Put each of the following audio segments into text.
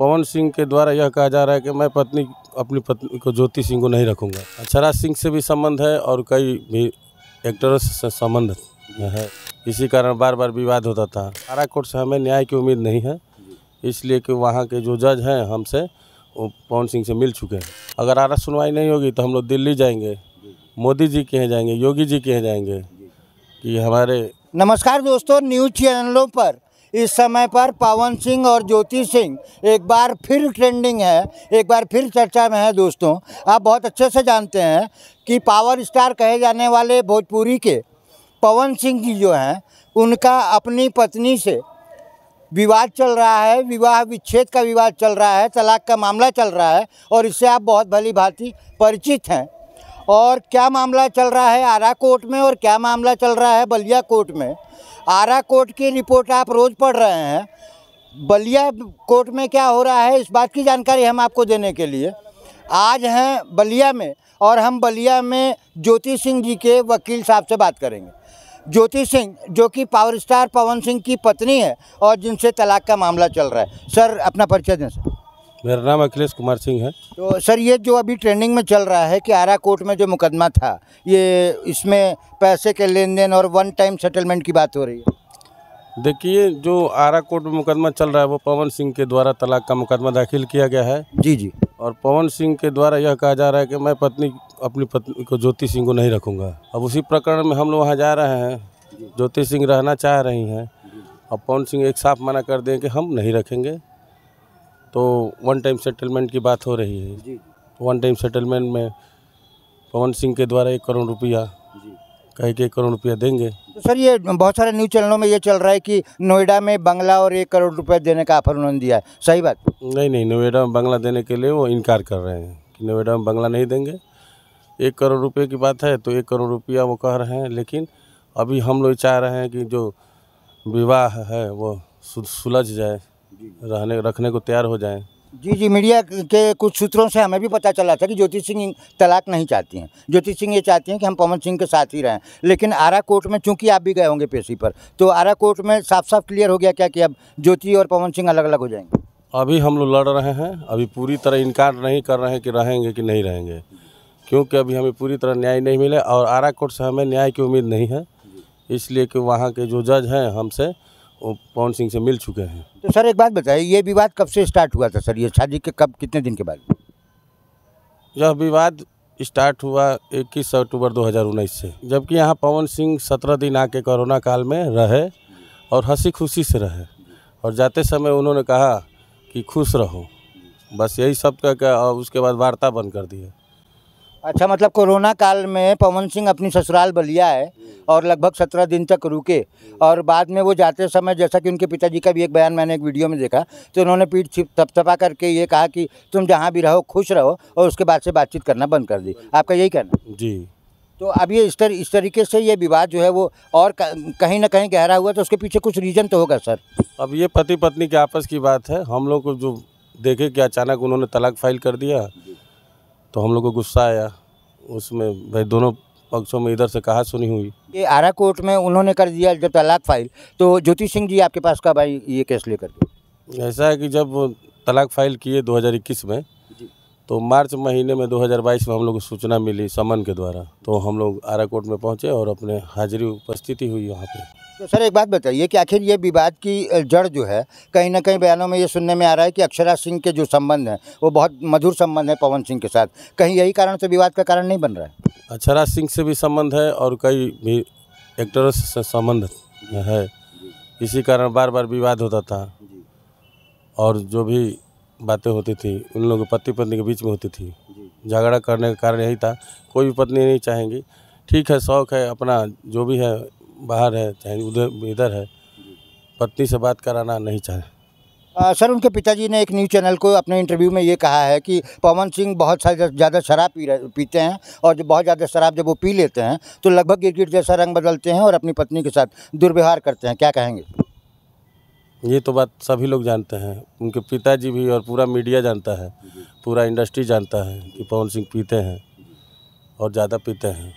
पवन सिंह के द्वारा यह कहा जा रहा है कि मैं पत्नी अपनी पत्नी को ज्योति सिंह को नहीं रखूंगा अक्षरा सिंह से भी संबंध है और कई भी एक्टरों से संबंध है इसी कारण बार बार विवाद होता था सारा कोर्ट से हमें न्याय की उम्मीद नहीं है इसलिए कि वहाँ के जो जज हैं हमसे वो पवन सिंह से मिल चुके हैं अगर आरा सुनवाई नहीं होगी तो हम लोग दिल्ली जाएंगे मोदी जी के जाएंगे योगी जी के जाएंगे कि हमारे नमस्कार दोस्तों न्यूज़ चैनलों पर इस समय पर पवन सिंह और ज्योति सिंह एक बार फिर ट्रेंडिंग है एक बार फिर चर्चा में है दोस्तों आप बहुत अच्छे से जानते हैं कि पावर स्टार कहे जाने वाले भोजपुरी के पवन सिंह जी जो हैं उनका अपनी पत्नी से विवाद चल रहा है विवाह विच्छेद का विवाद चल रहा है तलाक का मामला चल रहा है और इससे आप बहुत भली भांति परिचित हैं और क्या मामला चल रहा है आरा कोर्ट में और क्या मामला चल रहा है बलिया कोर्ट में आरा कोर्ट की रिपोर्ट आप रोज़ पढ़ रहे हैं बलिया कोर्ट में क्या हो रहा है इस बात की जानकारी हम आपको देने के लिए आज हैं बलिया में और हम बलिया में ज्योति सिंह जी के वकील साहब से बात करेंगे ज्योति सिंह जो कि पावर स्टार पवन सिंह की पत्नी है और जिनसे तलाक का मामला चल रहा है सर अपना परिचय दें सर मेरा नाम अखिलेश कुमार सिंह है तो सर ये जो अभी ट्रेंडिंग में चल रहा है कि आरा कोर्ट में जो मुकदमा था ये इसमें पैसे के लेन देन और वन टाइम सेटलमेंट की बात हो रही है देखिए जो आरा कोर्ट में मुकदमा चल रहा है वो पवन सिंह के द्वारा तलाक का मुकदमा दाखिल किया गया है जी जी और पवन सिंह के द्वारा यह कहा जा रहा है कि मैं पत्नी अपनी पत्नी को ज्योति सिंह को नहीं रखूँगा अब उसी प्रकरण में हम लोग वहाँ जा रहे हैं ज्योति सिंह रहना चाह रही हैं अब पवन सिंह एक साफ मना कर दें कि हम नहीं रखेंगे तो वन टाइम सेटलमेंट की बात हो रही है जी वन टाइम सेटलमेंट में पवन सिंह के द्वारा एक करोड़ रुपया कह के एक करोड़ रुपया देंगे तो सर ये बहुत सारे न्यूज़ चैनलों में ये चल रहा है कि नोएडा में बंगला और एक करोड़ रुपया देने का ऑफर उन्होंने दिया है सही बात नहीं नहीं नोएडा में बंगला देने के लिए वो इनकार कर रहे हैं कि नोएडा में बंगला नहीं देंगे एक करोड़ रुपये की बात है तो एक करोड़ रुपया वो कह रहे हैं लेकिन अभी हम लोग चाह रहे हैं कि जो विवाह है वो सुलझ जाए रहने रखने को तैयार हो जाएं जी जी मीडिया के कुछ सूत्रों से हमें भी पता चला था कि ज्योति सिंह तलाक नहीं चाहती हैं ज्योति सिंह ये चाहती हैं कि हम पवन सिंह के साथ ही रहें लेकिन आरा कोर्ट में चूंकि आप भी गए होंगे पेशी पर तो आरा कोर्ट में साफ साफ क्लियर हो गया क्या कि अब ज्योति और पवन सिंह अलग अलग हो जाएंगे अभी हम लोग लड़ रहे हैं अभी पूरी तरह इनकार नहीं कर रहे हैं कि रहेंगे कि नहीं रहेंगे क्योंकि अभी हमें पूरी तरह न्याय नहीं मिले और आरा कोर्ट से हमें न्याय की उम्मीद नहीं है इसलिए कि वहाँ के जो जज हैं हमसे वो पवन सिंह से मिल चुके हैं तो सर एक बात बताइए ये विवाद कब से स्टार्ट हुआ था सर ये शादी के कब कितने दिन के बाद यह विवाद स्टार्ट हुआ इक्कीस अक्टूबर दो हज़ार उन्नीस से जबकि यहाँ पवन सिंह सत्रह दिन आके कोरोना काल में रहे और हंसी खुशी से रहे और जाते समय उन्होंने कहा कि खुश रहो बस यही सब कह और उसके बाद वार्ता बंद कर दिया अच्छा मतलब कोरोना काल में पवन सिंह अपनी ससुराल बलिया है हम्म। और लगभग सत्रह दिन तक रुके हम्म। और बाद में वो जाते समय जैसा कि उनके पिताजी का भी एक बयान मैंने एक वीडियो में देखा तो उन्होंने पीठ छिप थपथपा करके ये कहा कि तुम जहाँ भी रहो खुश रहो और उसके बाद से बातचीत करना बंद कर दी आपका यही कहना जी तो अब ये इस तरह इस तरीके से ये विवाद जो है वो और कहीं ना कहीं गहरा हुआ तो उसके पीछे कुछ रीजन तो होगा सर अब ये पति पत्नी के आपस की बात है हम लोग को जो देखे कि अचानक उन्होंने तलाक फाइल कर दिया तो हम लोग को गुस्सा आया उसमें भाई दोनों पक्षों में इधर से कहा सुनी हुई ये आरा कोर्ट में उन्होंने कर दिया जब तलाक फाइल तो ज्योति सिंह जी आपके पास का भाई ये केस लेकर के ऐसा है कि जब तलाक फाइल किए 2021 में तो मार्च महीने में 2022 में हम लोग को सूचना मिली समन के द्वारा तो हम लोग आरा कोर्ट में पहुंचे और अपने हाजिरी उपस्थिति हुई वहाँ पर तो सर एक बात बताइए कि आखिर ये विवाद की जड़ जो है कहीं ना कहीं बयानों में ये सुनने में आ रहा है कि अक्षरा सिंह के जो संबंध हैं वो बहुत मधुर संबंध है पवन सिंह के साथ कहीं यही कारण से विवाद का कारण नहीं बन रहा है अक्षरा सिंह से भी संबंध है और कई भी एक्टरों से संबंध है इसी कारण बार बार विवाद होता था और जो भी बातें होती थी उन लोगों की पति पत्नी के बीच में होती थी झगड़ा करने का कारण यही था कोई भी पत्नी नहीं चाहेंगी ठीक है शौक है अपना जो भी है बाहर है चाहे उधर इधर है पत्नी से बात कराना नहीं चाहे आ, सर उनके पिताजी ने एक न्यूज़ चैनल को अपने इंटरव्यू में ये कहा है कि पवन सिंह बहुत सारे ज़्यादा शराब पी रहे पीते हैं और जब बहुत ज़्यादा शराब जब वो पी लेते हैं तो लगभग गिरगिट जैसा रंग बदलते हैं और अपनी पत्नी के साथ दुर्व्यवहार करते हैं क्या कहेंगे ये तो बात सभी लोग जानते हैं उनके पिताजी भी और पूरा मीडिया जानता है पूरा इंडस्ट्री जानता है कि पवन सिंह पीते हैं और ज़्यादा पीते हैं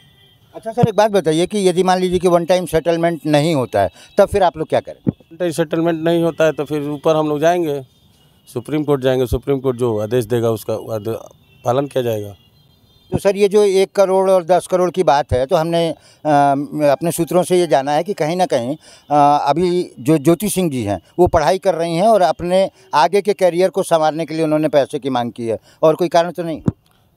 अच्छा सर एक बात बताइए कि यदि मान लीजिए कि वन टाइम सेटलमेंट नहीं होता है तब फिर आप लोग क्या करें वन टाइम सेटलमेंट नहीं होता है तो फिर ऊपर हम लोग जाएंगे सुप्रीम कोर्ट जाएंगे सुप्रीम कोर्ट जो आदेश देगा उसका पालन किया जाएगा तो सर ये जो एक करोड़ और दस करोड़ की बात है तो हमने आ, अपने सूत्रों से ये जाना है कि कहीं ना कहीं आ, अभी जो ज्योति सिंह जी हैं वो पढ़ाई कर रही हैं और अपने आगे के करियर को संवारने के लिए उन्होंने पैसे की मांग की है और कोई कारण तो नहीं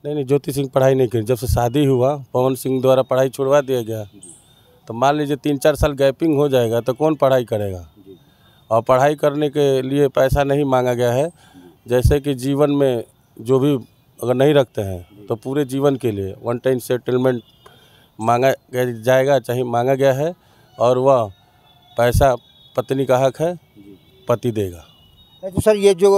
नहीं नहीं ज्योति सिंह पढ़ाई नहीं करी जब से शादी हुआ पवन सिंह द्वारा पढ़ाई छुड़वा दिया गया तो मान लीजिए तीन चार साल गैपिंग हो जाएगा तो कौन पढ़ाई करेगा और पढ़ाई करने के लिए पैसा नहीं मांगा गया है जैसे कि जीवन में जो भी अगर नहीं रखते हैं तो पूरे जीवन के लिए वन टाइम सेटलमेंट मांगा जाएगा चाहे मांगा गया है और वह पैसा पत्नी का हक है पति देगा तो सर ये जो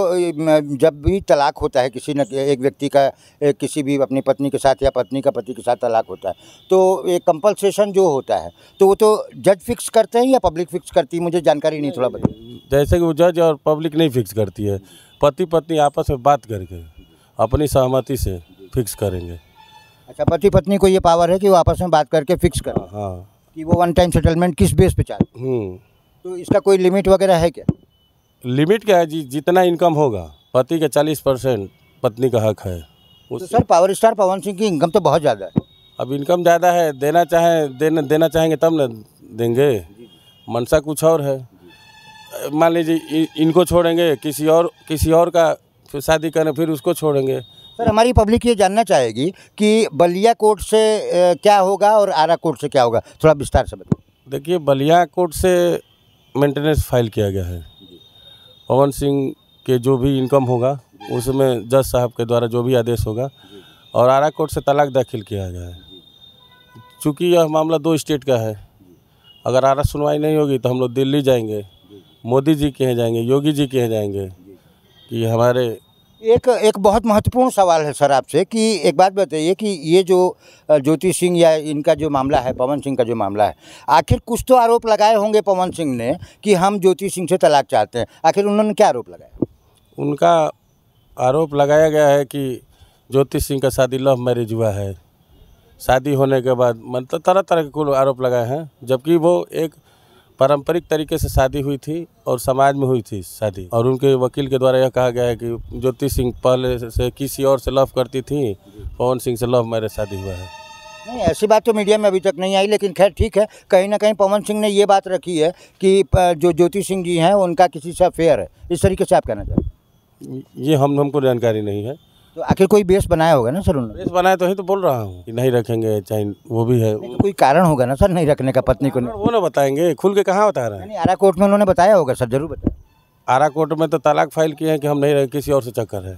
जब भी तलाक होता है किसी न एक व्यक्ति का एक किसी भी अपनी पत्नी के साथ या पत्नी का पति के साथ तलाक होता है तो एक कंपलसेशन जो होता है तो वो तो जज फिक्स करते हैं या पब्लिक फिक्स करती है मुझे जानकारी नहीं थोड़ा बताइए जैसे कि वो जज और पब्लिक नहीं फिक्स करती है पति पत्नी आपस में बात करके अपनी सहमति से फिक्स करेंगे अच्छा पति पत्नी को ये पावर है कि वो आपस में बात करके फिक्स करें हाँ कि वो वन टाइम सेटलमेंट किस बेस पे चाहते हम्म। तो इसका कोई लिमिट वगैरह है क्या लिमिट क्या है जी जितना इनकम होगा पति का चालीस परसेंट पत्नी का हक है तो sir power star Pawan Singh की इनकम तो बहुत ज़्यादा है अब इनकम ज़्यादा है देना चाहे देना देना चाहेंगे तब ना देंगे मनसा कुछ और है मान लीजिए इनको छोड़ेंगे किसी और किसी और का फिर शादी करें फिर उसको छोड़ेंगे सर हमारी पब्लिक ये जानना चाहेगी कि बलिया कोर्ट से क्या होगा और आरा कोर्ट से क्या होगा थोड़ा विस्तार से बताइए देखिए बलिया कोर्ट से मेंटेनेंस फाइल किया गया है पवन सिंह के जो भी इनकम होगा उसमें जज साहब के द्वारा जो भी आदेश होगा और आरा कोर्ट से तलाक दाखिल किया गया है चूँकि यह मामला दो स्टेट का है अगर आरा सुनवाई नहीं होगी तो हम लोग दिल्ली जाएंगे मोदी जी के यहाँ जाएंगे योगी जी के यहाँ जाएंगे कि हमारे एक एक बहुत महत्वपूर्ण सवाल है सर आपसे कि एक बात बताइए कि ये जो ज्योति सिंह या इनका जो मामला है पवन सिंह का जो मामला है आखिर कुछ तो आरोप लगाए होंगे पवन सिंह ने कि हम ज्योति सिंह से तलाक चाहते हैं आखिर उन्होंने क्या आरोप लगाया उनका आरोप लगाया गया है कि ज्योति सिंह का शादी लव मैरिज हुआ है शादी होने के बाद मतलब तरह तरह के कुल आरोप लगाए हैं जबकि वो एक पारंपरिक तरीके से शादी हुई थी और समाज में हुई थी शादी और उनके वकील के द्वारा यह कहा गया है कि ज्योति सिंह पहले से किसी और से लव करती थी पवन सिंह से लव मैरिज शादी हुआ है नहीं ऐसी बात तो मीडिया में अभी तक नहीं आई लेकिन खैर ठीक है कहीं ना कहीं पवन सिंह ने ये बात रखी है कि जो ज्योति सिंह जी हैं उनका किसी से अफेयर है इस तरीके से आप कहना चाहते हैं ये हम हमको जानकारी नहीं है तो आखिर कोई बेस बनाया होगा ना सर उन्होंने बेस बनाया तो ही तो बोल रहा हूँ नहीं रखेंगे चाहे वो भी है तो कोई कारण होगा ना सर नहीं रखने का पत्नी को वो ना बताएंगे खुल के कहाँ बता रहे हैं आरा कोर्ट में उन्होंने बताया होगा सर जरूर बताया आरा कोर्ट में तो तलाक फाइल किए हैं कि हम नहीं किसी और से चक्कर है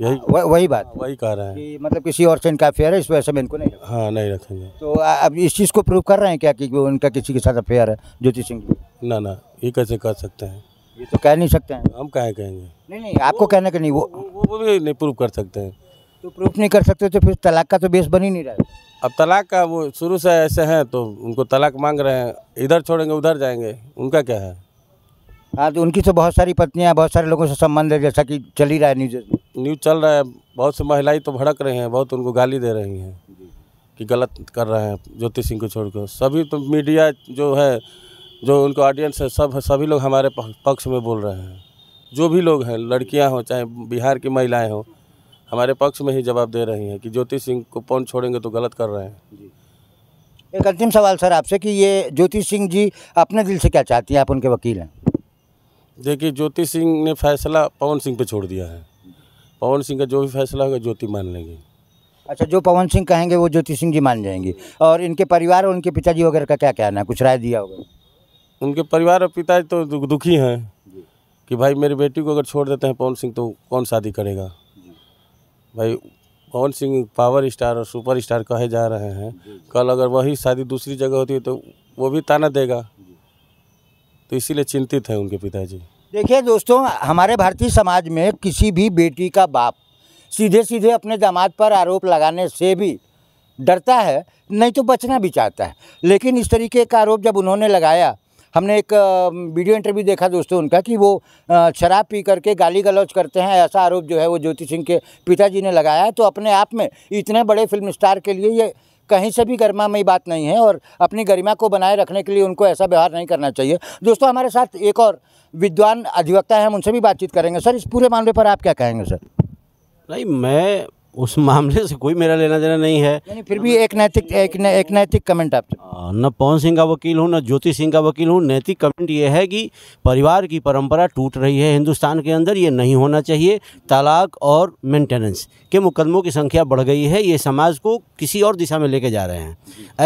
यही हाँ, वह, वही बात वही कह रहे हैं कि मतलब किसी और से इनका अफेयर है इस वजह से मैं इनको नहीं हाँ नहीं रखेंगे तो अब इस चीज़ को प्रूव कर रहे हैं क्या कि उनका किसी के साथ अफेयर है ज्योति सिंह ना ना ये कैसे कर सकते हैं ये तो कह नहीं सकते हैं हम कहें कहेंगे नहीं नहीं आपको कहने का नहीं वो वो भी नहीं प्रूफ कर सकते हैं तो प्रूफ नहीं कर सकते तो फिर तलाक का तो बेस बन ही नहीं रहा अब तलाक का वो शुरू से ऐसे हैं तो उनको तलाक मांग रहे हैं इधर छोड़ेंगे उधर जाएंगे उनका क्या है हाँ तो उनकी तो बहुत सारी पत्नियाँ बहुत सारे लोगों से संबंध है जैसा कि चल ही रहा है न्यूज न्यूज चल रहा है बहुत सी महिलाएं तो भड़क रहे हैं बहुत उनको गाली दे रही हैं कि गलत कर रहे हैं ज्योति सिंह को छोड़कर सभी तो मीडिया जो है जो उनको ऑडियंस है सब सभी लोग हमारे पक्ष में बोल रहे हैं जो भी लोग हैं लड़कियां हों चाहे बिहार की महिलाएं हों हमारे पक्ष में ही जवाब दे रही हैं कि ज्योति सिंह को पौन छोड़ेंगे तो गलत कर रहे हैं एक अंतिम सवाल सर आपसे कि ये ज्योति सिंह जी अपने दिल से क्या चाहती हैं आप उनके वकील हैं देखिए ज्योति सिंह ने फैसला पवन सिंह पे छोड़ दिया है पवन सिंह का जो भी फैसला होगा ज्योति मान लेंगे अच्छा जो पवन सिंह कहेंगे वो ज्योति सिंह जी मान जाएंगी और इनके परिवार और उनके पिताजी वगैरह का क्या कहना है कुछ राय दिया होगा उनके परिवार और पिताजी तो दुखी हैं कि भाई मेरी बेटी को अगर छोड़ देते हैं पवन सिंह तो कौन शादी करेगा भाई पवन सिंह पावर स्टार और सुपर स्टार कहे जा रहे हैं कल अगर वही शादी दूसरी जगह होती है तो वो भी ताना देगा तो इसीलिए चिंतित है उनके पिताजी देखिए दोस्तों हमारे भारतीय समाज में किसी भी बेटी का बाप सीधे सीधे अपने दामाद पर आरोप लगाने से भी डरता है नहीं तो बचना भी चाहता है लेकिन इस तरीके का आरोप जब उन्होंने लगाया हमने एक वीडियो इंटरव्यू देखा दोस्तों उनका कि वो शराब पी करके गाली गलौज करते हैं ऐसा आरोप जो है वो ज्योति सिंह के पिताजी ने लगाया है तो अपने आप में इतने बड़े फिल्म स्टार के लिए ये कहीं से भी गरिमा में बात नहीं है और अपनी गरिमा को बनाए रखने के लिए उनको ऐसा व्यवहार नहीं करना चाहिए दोस्तों हमारे साथ एक और विद्वान अधिवक्ता हैं हम उनसे भी बातचीत करेंगे सर इस पूरे मामले पर आप क्या कहेंगे सर नहीं मैं उस मामले से कोई मेरा लेना देना नहीं है यानी फिर भी एक नैतिक एक, न, एक नैतिक कमेंट आप न पवन सिंह का वकील हूँ न ज्योति सिंह का वकील हूँ नैतिक कमेंट ये है कि परिवार की परंपरा टूट रही है हिंदुस्तान के अंदर ये नहीं होना चाहिए तलाक और मेंटेनेंस के मुकदमों की संख्या बढ़ गई है ये समाज को किसी और दिशा में लेके जा रहे हैं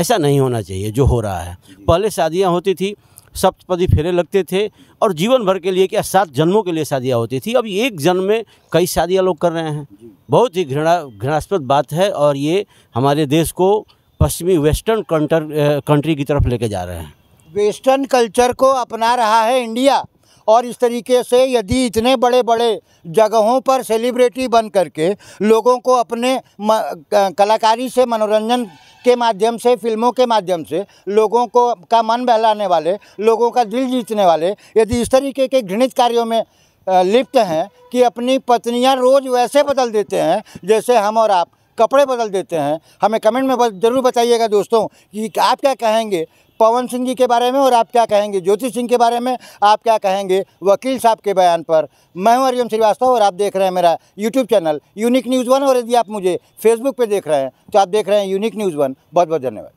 ऐसा नहीं होना चाहिए जो हो रहा है पहले शादियाँ होती थी सप्तपदी फेरे लगते थे और जीवन भर के लिए क्या सात जन्मों के लिए शादियाँ होती थी अब एक जन्म में कई शादियाँ लोग कर रहे हैं बहुत ही घृणा घृणास्पद बात है और ये हमारे देश को पश्चिमी वेस्टर्न कंटर कंट्री की तरफ लेके जा रहे हैं वेस्टर्न कल्चर को अपना रहा है इंडिया और इस तरीके से यदि इतने बड़े बड़े जगहों पर सेलिब्रिटी बन करके लोगों को अपने कलाकारी से मनोरंजन के माध्यम से फिल्मों के माध्यम से लोगों को का मन बहलाने वाले लोगों का दिल जीतने वाले यदि इस तरीके के घृणित कार्यों में लिप्त हैं कि अपनी पत्नियां रोज़ वैसे बदल देते हैं जैसे हम और आप कपड़े बदल देते हैं हमें कमेंट में ज़रूर बताइएगा दोस्तों कि आप क्या कहेंगे पवन सिंह जी के बारे में और आप क्या कहेंगे ज्योति सिंह के बारे में आप क्या कहेंगे वकील साहब के बयान पर मैं हूं अर्जुन श्रीवास्तव और आप देख रहे हैं मेरा YouTube channel unique news one और यदि आप मुझे फेसबुक पर देख रहे हैं तो आप देख रहे हैं यूनिक न्यूज़ वन बहुत बहुत धन्यवाद